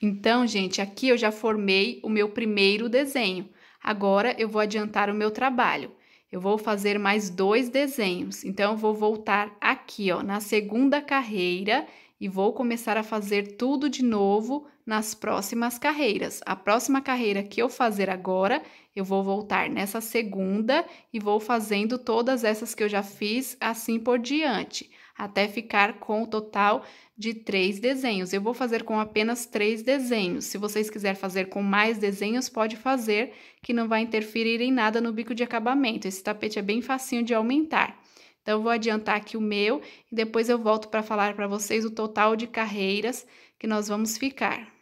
Então, gente, aqui eu já formei o meu primeiro desenho. Agora, eu vou adiantar o meu trabalho. Eu vou fazer mais dois desenhos. Então, eu vou voltar aqui, ó, na segunda carreira e vou começar a fazer tudo de novo nas próximas carreiras. A próxima carreira que eu fazer agora, eu vou voltar nessa segunda e vou fazendo todas essas que eu já fiz assim por diante, até ficar com o total de três desenhos. Eu vou fazer com apenas três desenhos. Se vocês quiserem fazer com mais desenhos, pode fazer, que não vai interferir em nada no bico de acabamento. Esse tapete é bem facinho de aumentar. Então, eu vou adiantar aqui o meu e depois eu volto para falar para vocês o total de carreiras que nós vamos ficar.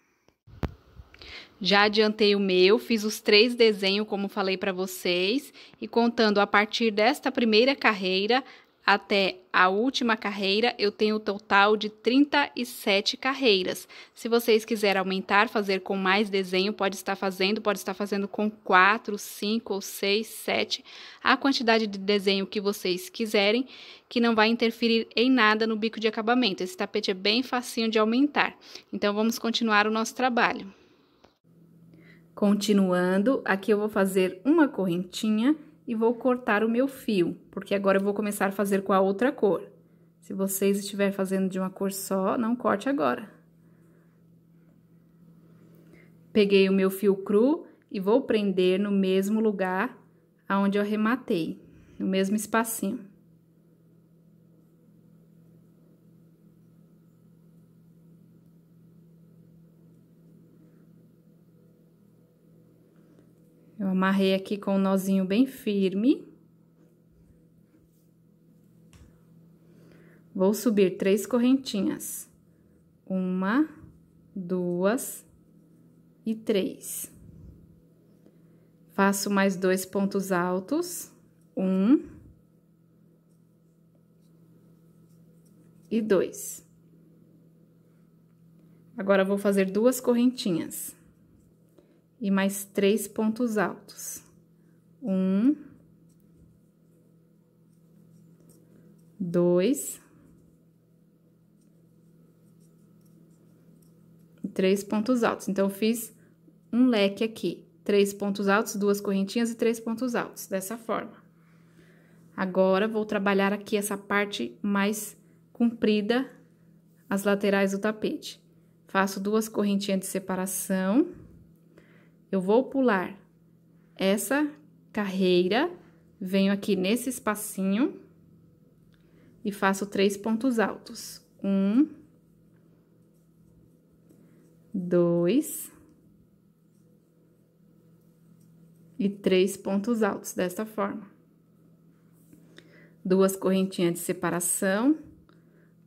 Já adiantei o meu, fiz os três desenhos como falei para vocês e contando a partir desta primeira carreira até a última carreira, eu tenho um total de 37 carreiras. Se vocês quiserem aumentar, fazer com mais desenho, pode estar fazendo, pode estar fazendo com 4, 5 ou 6, 7, a quantidade de desenho que vocês quiserem, que não vai interferir em nada no bico de acabamento. Esse tapete é bem facinho de aumentar. Então, vamos continuar o nosso trabalho. Continuando, aqui eu vou fazer uma correntinha e vou cortar o meu fio, porque agora eu vou começar a fazer com a outra cor. Se vocês estiverem fazendo de uma cor só, não corte agora. Peguei o meu fio cru e vou prender no mesmo lugar aonde eu arrematei, no mesmo espacinho. Amarrei aqui com um nozinho bem firme. Vou subir três correntinhas. Uma, duas e três. Faço mais dois pontos altos. Um. E dois. Agora, vou fazer duas correntinhas e mais três pontos altos. Um, dois, três pontos altos. Então, eu fiz um leque aqui, três pontos altos, duas correntinhas e três pontos altos, dessa forma. Agora, vou trabalhar aqui essa parte mais comprida, as laterais do tapete. Faço duas correntinhas de separação... Eu vou pular essa carreira, venho aqui nesse espacinho e faço três pontos altos. Um, dois e três pontos altos, desta forma. Duas correntinhas de separação,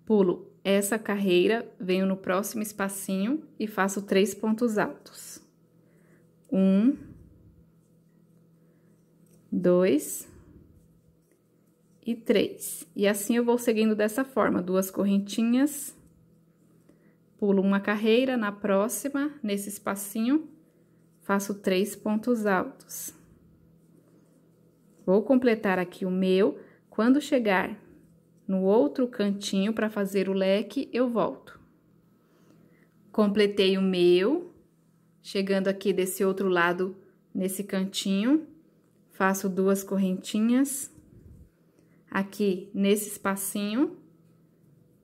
pulo essa carreira, venho no próximo espacinho e faço três pontos altos um, dois e três. E assim eu vou seguindo dessa forma, duas correntinhas, pulo uma carreira na próxima, nesse espacinho, faço três pontos altos. Vou completar aqui o meu, quando chegar no outro cantinho para fazer o leque, eu volto. Completei o meu, Chegando aqui desse outro lado, nesse cantinho, faço duas correntinhas. Aqui, nesse espacinho,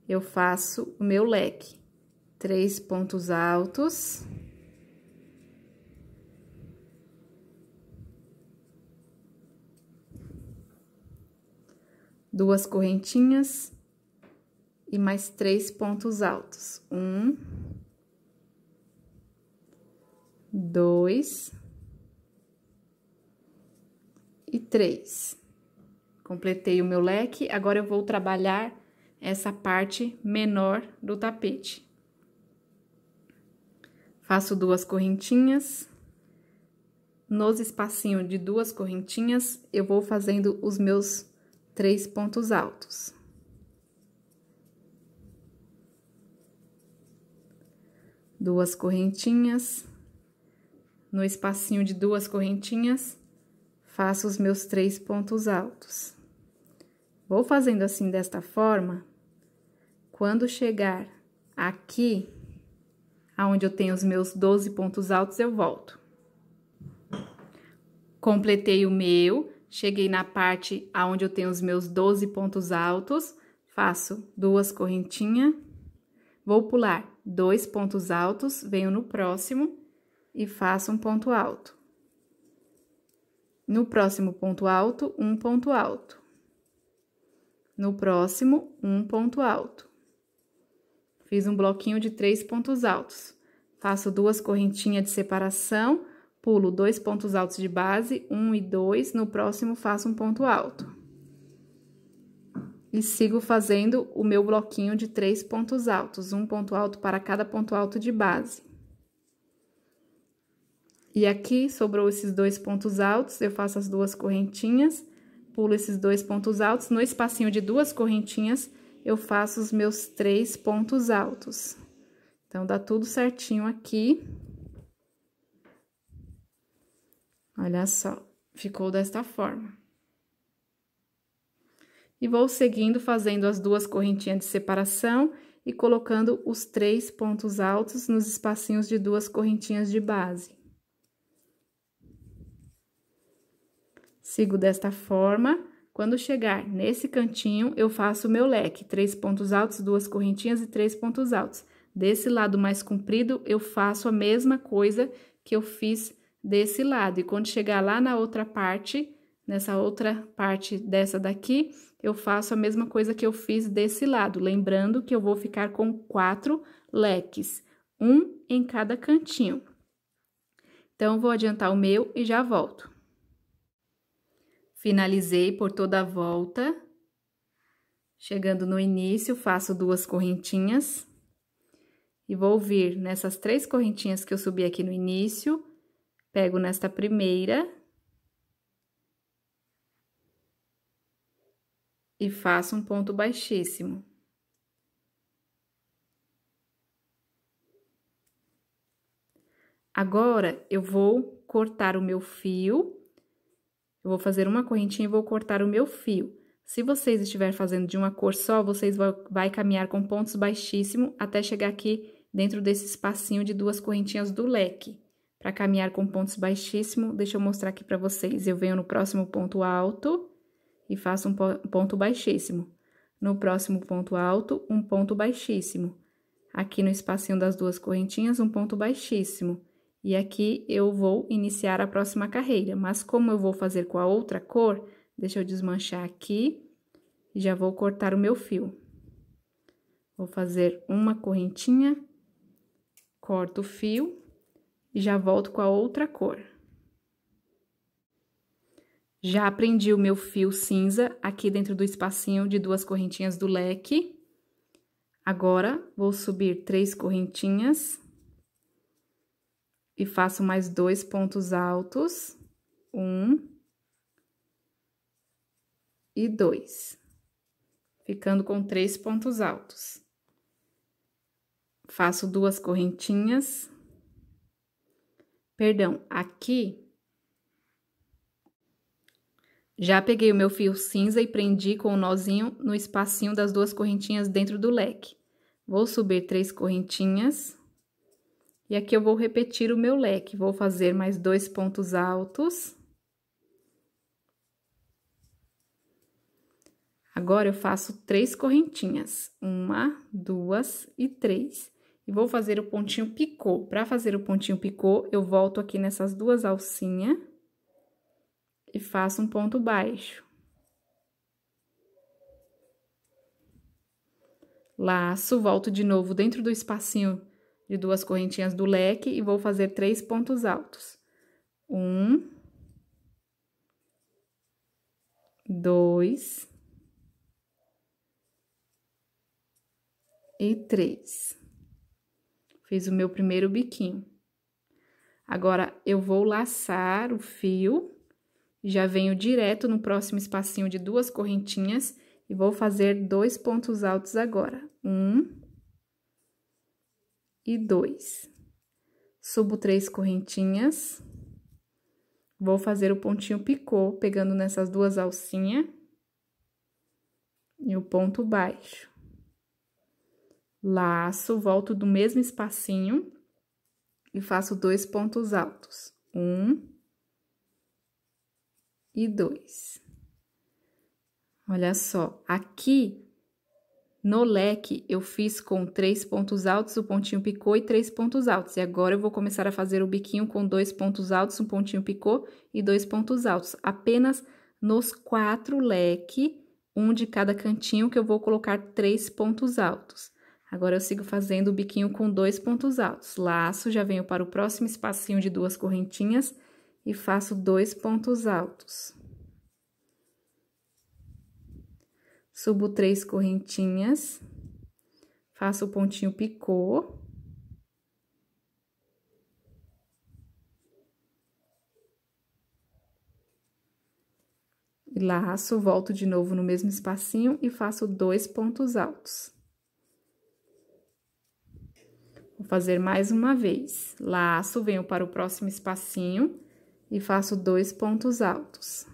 eu faço o meu leque. Três pontos altos. Duas correntinhas e mais três pontos altos. Um, dois e três. Completei o meu leque, agora eu vou trabalhar essa parte menor do tapete. Faço duas correntinhas. Nos espacinho de duas correntinhas, eu vou fazendo os meus três pontos altos. Duas correntinhas no espacinho de duas correntinhas, faço os meus três pontos altos. Vou fazendo assim desta forma, quando chegar aqui, aonde eu tenho os meus 12 pontos altos, eu volto. Completei o meu, cheguei na parte aonde eu tenho os meus 12 pontos altos, faço duas correntinhas, vou pular dois pontos altos, venho no próximo e faça um ponto alto. No próximo ponto alto, um ponto alto. No próximo, um ponto alto. Fiz um bloquinho de três pontos altos. Faço duas correntinhas de separação, pulo dois pontos altos de base, um e dois. No próximo, faço um ponto alto. E sigo fazendo o meu bloquinho de três pontos altos, um ponto alto para cada ponto alto de base. E aqui sobrou esses dois pontos altos, eu faço as duas correntinhas, pulo esses dois pontos altos, no espacinho de duas correntinhas, eu faço os meus três pontos altos. Então, dá tudo certinho aqui. Olha só, ficou desta forma. E vou seguindo fazendo as duas correntinhas de separação e colocando os três pontos altos nos espacinhos de duas correntinhas de base. Sigo desta forma. Quando chegar nesse cantinho, eu faço o meu leque, três pontos altos, duas correntinhas e três pontos altos. Desse lado mais comprido, eu faço a mesma coisa que eu fiz desse lado. E quando chegar lá na outra parte, nessa outra parte dessa daqui, eu faço a mesma coisa que eu fiz desse lado. Lembrando que eu vou ficar com quatro leques, um em cada cantinho. Então, vou adiantar o meu e já volto. Finalizei por toda a volta. Chegando no início, faço duas correntinhas. E vou vir nessas três correntinhas que eu subi aqui no início, pego nesta primeira. E faço um ponto baixíssimo. Agora, eu vou cortar o meu fio eu vou fazer uma correntinha e vou cortar o meu fio. Se vocês estiverem fazendo de uma cor só, vocês vão, vai caminhar com pontos baixíssimo até chegar aqui dentro desse espacinho de duas correntinhas do leque. Para caminhar com pontos baixíssimo, deixa eu mostrar aqui para vocês. Eu venho no próximo ponto alto e faço um ponto baixíssimo. No próximo ponto alto, um ponto baixíssimo. Aqui no espacinho das duas correntinhas, um ponto baixíssimo. E aqui eu vou iniciar a próxima carreira, mas como eu vou fazer com a outra cor, deixa eu desmanchar aqui e já vou cortar o meu fio. Vou fazer uma correntinha, corto o fio e já volto com a outra cor. Já prendi o meu fio cinza aqui dentro do espacinho de duas correntinhas do leque. Agora, vou subir três correntinhas e faço mais dois pontos altos, um e dois, ficando com três pontos altos. Faço duas correntinhas. Perdão, aqui já peguei o meu fio cinza e prendi com o nozinho no espacinho das duas correntinhas dentro do leque. Vou subir três correntinhas. E aqui eu vou repetir o meu leque, vou fazer mais dois pontos altos. Agora, eu faço três correntinhas, uma, duas e três. E vou fazer o pontinho picô. Para fazer o pontinho picô, eu volto aqui nessas duas alcinhas e faço um ponto baixo. Laço, volto de novo dentro do espacinho de duas correntinhas do leque e vou fazer três pontos altos. Um, dois e três. Fiz o meu primeiro biquinho. Agora, eu vou laçar o fio, já venho direto no próximo espacinho de duas correntinhas e vou fazer dois pontos altos agora. Um, e dois. Subo três correntinhas. Vou fazer o pontinho picô, pegando nessas duas alcinhas. E o ponto baixo. Laço, volto do mesmo espacinho e faço dois pontos altos. Um e dois. Olha só, aqui no leque, eu fiz com três pontos altos, o pontinho picô e três pontos altos. E agora eu vou começar a fazer o biquinho com dois pontos altos, um pontinho picô e dois pontos altos. Apenas nos quatro leque, um de cada cantinho, que eu vou colocar três pontos altos. Agora eu sigo fazendo o biquinho com dois pontos altos. Laço, já venho para o próximo espacinho de duas correntinhas e faço dois pontos altos. subo três correntinhas, faço o pontinho picô. E laço, volto de novo no mesmo espacinho e faço dois pontos altos. Vou fazer mais uma vez. Laço, venho para o próximo espacinho e faço dois pontos altos.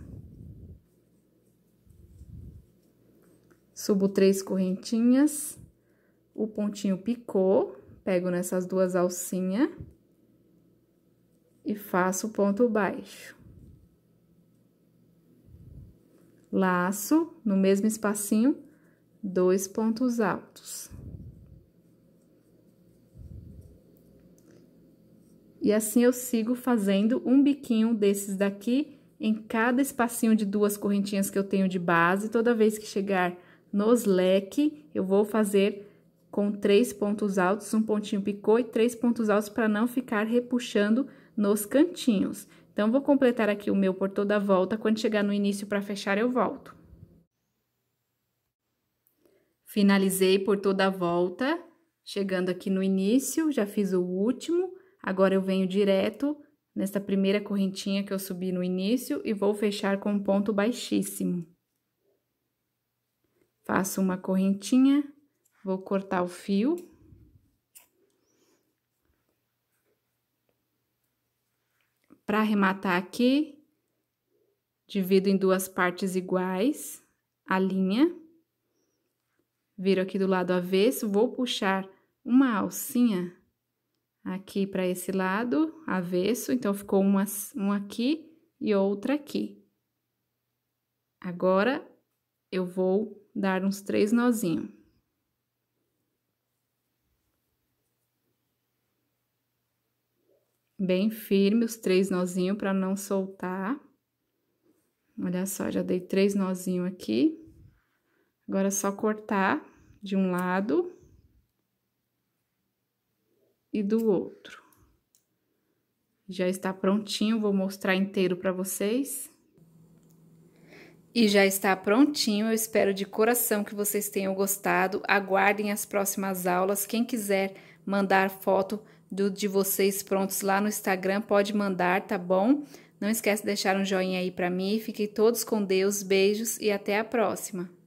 Subo três correntinhas, o pontinho picou, pego nessas duas alcinhas e faço ponto baixo. Laço no mesmo espacinho, dois pontos altos. E assim eu sigo fazendo um biquinho desses daqui em cada espacinho de duas correntinhas que eu tenho de base, toda vez que chegar nos leque, eu vou fazer com três pontos altos, um pontinho picô e três pontos altos para não ficar repuxando nos cantinhos. Então, vou completar aqui o meu por toda a volta. Quando chegar no início para fechar, eu volto. Finalizei por toda a volta, chegando aqui no início, já fiz o último. Agora, eu venho direto nesta primeira correntinha que eu subi no início e vou fechar com um ponto baixíssimo. Faço uma correntinha, vou cortar o fio. Para arrematar aqui, divido em duas partes iguais a linha. Viro aqui do lado avesso, vou puxar uma alcinha aqui para esse lado, avesso, então ficou uma, uma aqui e outra aqui. Agora, eu vou dar uns três nozinhos. Bem firme os três nozinhos para não soltar. Olha só, já dei três nozinhos aqui. Agora é só cortar de um lado e do outro. Já está prontinho, vou mostrar inteiro para vocês. E já está prontinho, eu espero de coração que vocês tenham gostado. Aguardem as próximas aulas. Quem quiser mandar foto do, de vocês prontos lá no Instagram, pode mandar, tá bom? Não esquece de deixar um joinha aí para mim. Fiquem todos com Deus, beijos e até a próxima.